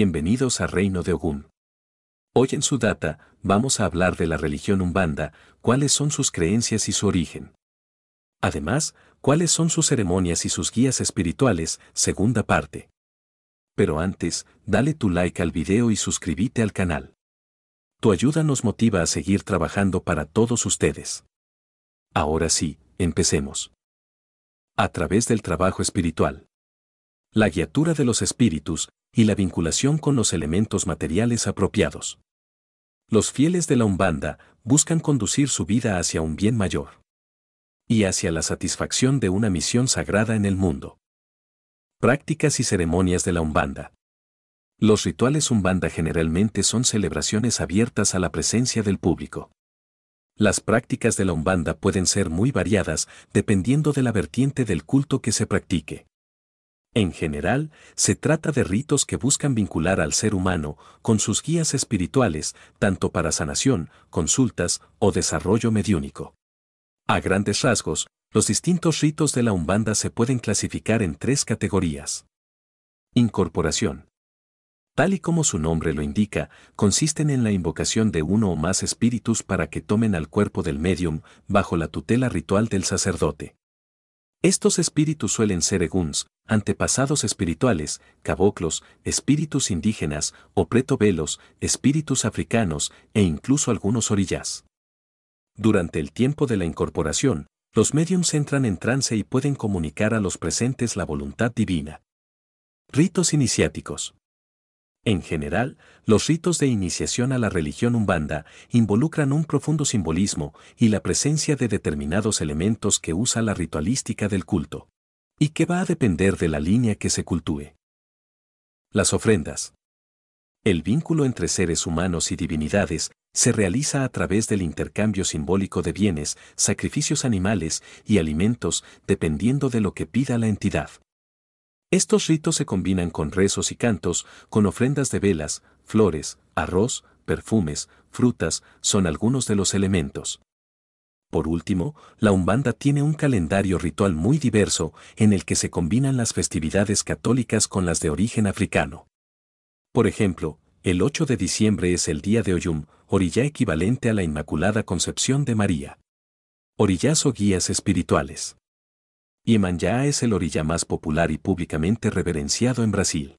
Bienvenidos a Reino de Ogún. Hoy en su data, vamos a hablar de la religión Umbanda, cuáles son sus creencias y su origen. Además, cuáles son sus ceremonias y sus guías espirituales, segunda parte. Pero antes, dale tu like al video y suscríbete al canal. Tu ayuda nos motiva a seguir trabajando para todos ustedes. Ahora sí, empecemos. A través del trabajo espiritual. La guiatura de los espíritus y la vinculación con los elementos materiales apropiados. Los fieles de la Umbanda buscan conducir su vida hacia un bien mayor y hacia la satisfacción de una misión sagrada en el mundo. Prácticas y ceremonias de la Umbanda. Los rituales Umbanda generalmente son celebraciones abiertas a la presencia del público. Las prácticas de la Umbanda pueden ser muy variadas dependiendo de la vertiente del culto que se practique. En general, se trata de ritos que buscan vincular al ser humano con sus guías espirituales, tanto para sanación, consultas o desarrollo mediúnico. A grandes rasgos, los distintos ritos de la Umbanda se pueden clasificar en tres categorías. Incorporación. Tal y como su nombre lo indica, consisten en la invocación de uno o más espíritus para que tomen al cuerpo del medium bajo la tutela ritual del sacerdote. Estos espíritus suelen ser eguns, antepasados espirituales, caboclos, espíritus indígenas, o pretovelos, espíritus africanos e incluso algunos orillas. Durante el tiempo de la incorporación, los mediums entran en trance y pueden comunicar a los presentes la voluntad divina. Ritos iniciáticos. En general, los ritos de iniciación a la religión umbanda involucran un profundo simbolismo y la presencia de determinados elementos que usa la ritualística del culto, y que va a depender de la línea que se cultúe. Las ofrendas. El vínculo entre seres humanos y divinidades se realiza a través del intercambio simbólico de bienes, sacrificios animales y alimentos, dependiendo de lo que pida la entidad. Estos ritos se combinan con rezos y cantos, con ofrendas de velas, flores, arroz, perfumes, frutas, son algunos de los elementos. Por último, la Umbanda tiene un calendario ritual muy diverso en el que se combinan las festividades católicas con las de origen africano. Por ejemplo, el 8 de diciembre es el día de Oyum, orilla equivalente a la Inmaculada Concepción de María. Orillas o guías espirituales. Iemanjá es el orilla más popular y públicamente reverenciado en Brasil.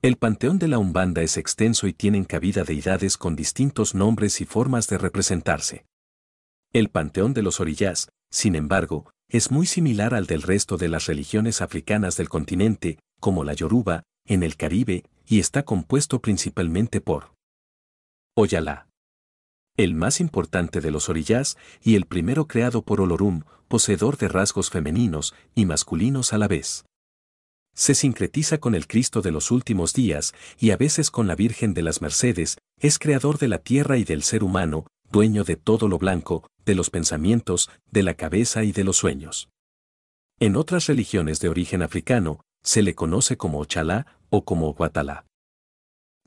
El panteón de la Umbanda es extenso y tienen cabida deidades con distintos nombres y formas de representarse. El panteón de los Orillas, sin embargo, es muy similar al del resto de las religiones africanas del continente, como la yoruba, en el Caribe, y está compuesto principalmente por Oyala el más importante de los orillas y el primero creado por Olorum, poseedor de rasgos femeninos y masculinos a la vez. Se sincretiza con el Cristo de los últimos días y a veces con la Virgen de las Mercedes, es creador de la tierra y del ser humano, dueño de todo lo blanco, de los pensamientos, de la cabeza y de los sueños. En otras religiones de origen africano, se le conoce como Ochalá o como Guatalá.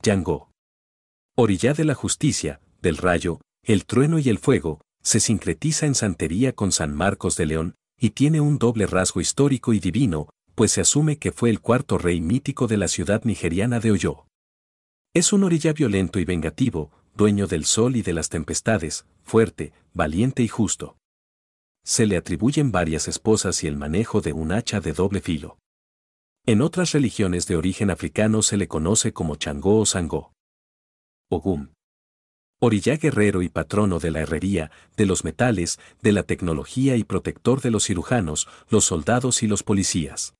Yango. Orilla de la justicia, del rayo, el trueno y el fuego, se sincretiza en santería con San Marcos de León, y tiene un doble rasgo histórico y divino, pues se asume que fue el cuarto rey mítico de la ciudad nigeriana de Oyo. Es un orilla violento y vengativo, dueño del sol y de las tempestades, fuerte, valiente y justo. Se le atribuyen varias esposas y el manejo de un hacha de doble filo. En otras religiones de origen africano se le conoce como Changó o Sangó. Ogum orillá guerrero y patrono de la herrería, de los metales, de la tecnología y protector de los cirujanos, los soldados y los policías.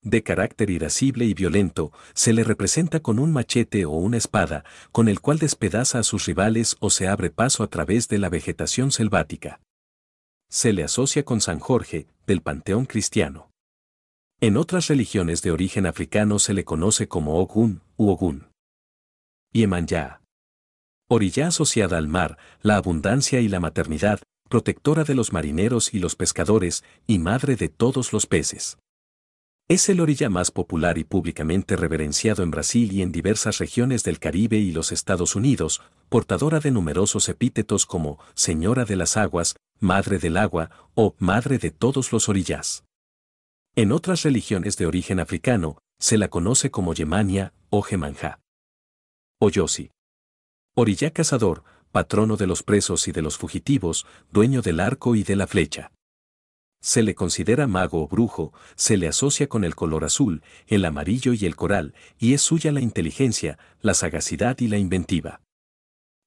De carácter irascible y violento, se le representa con un machete o una espada, con el cual despedaza a sus rivales o se abre paso a través de la vegetación selvática. Se le asocia con San Jorge, del panteón cristiano. En otras religiones de origen africano se le conoce como Ogun u Ogun. Yemanjá. Orilla asociada al mar, la abundancia y la maternidad, protectora de los marineros y los pescadores y madre de todos los peces. Es el orilla más popular y públicamente reverenciado en Brasil y en diversas regiones del Caribe y los Estados Unidos, portadora de numerosos epítetos como Señora de las Aguas, Madre del Agua o Madre de todos los orillas. En otras religiones de origen africano, se la conoce como Yemania o Gemanja. Oyosi. Orilla cazador, patrono de los presos y de los fugitivos, dueño del arco y de la flecha. Se le considera mago o brujo, se le asocia con el color azul, el amarillo y el coral, y es suya la inteligencia, la sagacidad y la inventiva.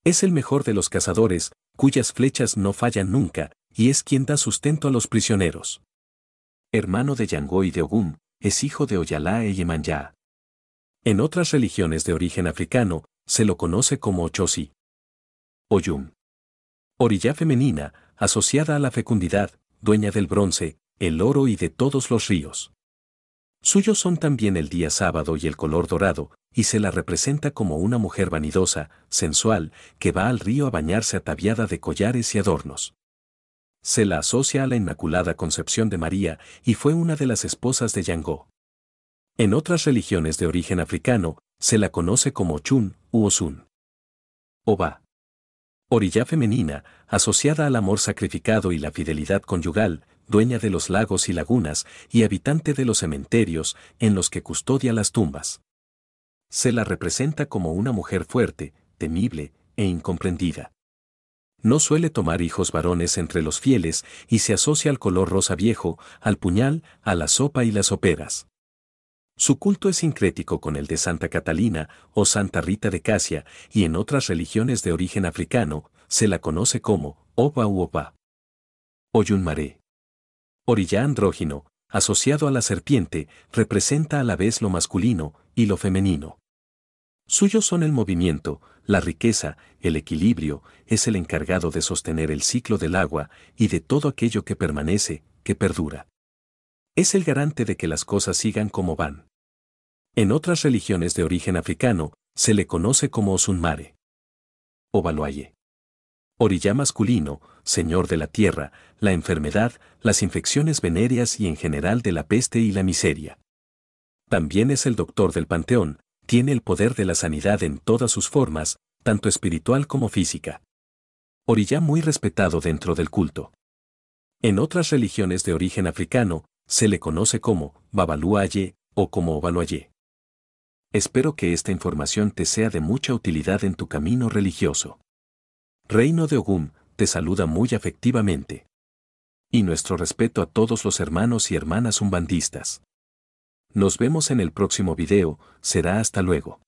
Es el mejor de los cazadores, cuyas flechas no fallan nunca, y es quien da sustento a los prisioneros. Hermano de Yangó y de Ogum, es hijo de Oyalá e Yemanyá. En otras religiones de origen africano, se lo conoce como Ochosi. Oyum. Orilla femenina, asociada a la fecundidad, dueña del bronce, el oro y de todos los ríos. Suyos son también el día sábado y el color dorado, y se la representa como una mujer vanidosa, sensual, que va al río a bañarse ataviada de collares y adornos. Se la asocia a la Inmaculada Concepción de María y fue una de las esposas de Yangó. En otras religiones de origen africano, se la conoce como Chun Uosun. Oba. Orilla femenina, asociada al amor sacrificado y la fidelidad conyugal, dueña de los lagos y lagunas y habitante de los cementerios en los que custodia las tumbas. Se la representa como una mujer fuerte, temible e incomprendida. No suele tomar hijos varones entre los fieles y se asocia al color rosa viejo, al puñal, a la sopa y las operas. Su culto es sincrético con el de Santa Catalina o Santa Rita de Casia y en otras religiones de origen africano se la conoce como Oba Uoba. Oyunmaré. Orilla andrógino, asociado a la serpiente, representa a la vez lo masculino y lo femenino. Suyos son el movimiento, la riqueza, el equilibrio, es el encargado de sostener el ciclo del agua y de todo aquello que permanece, que perdura es el garante de que las cosas sigan como van. En otras religiones de origen africano, se le conoce como Osunmare. Ovaluaye. Orilla masculino, señor de la tierra, la enfermedad, las infecciones venéreas y en general de la peste y la miseria. También es el doctor del panteón, tiene el poder de la sanidad en todas sus formas, tanto espiritual como física. Orilla muy respetado dentro del culto. En otras religiones de origen africano, se le conoce como Babaluaye o como Obaluayé. Espero que esta información te sea de mucha utilidad en tu camino religioso. Reino de Ogum te saluda muy afectivamente. Y nuestro respeto a todos los hermanos y hermanas umbandistas. Nos vemos en el próximo video, será hasta luego.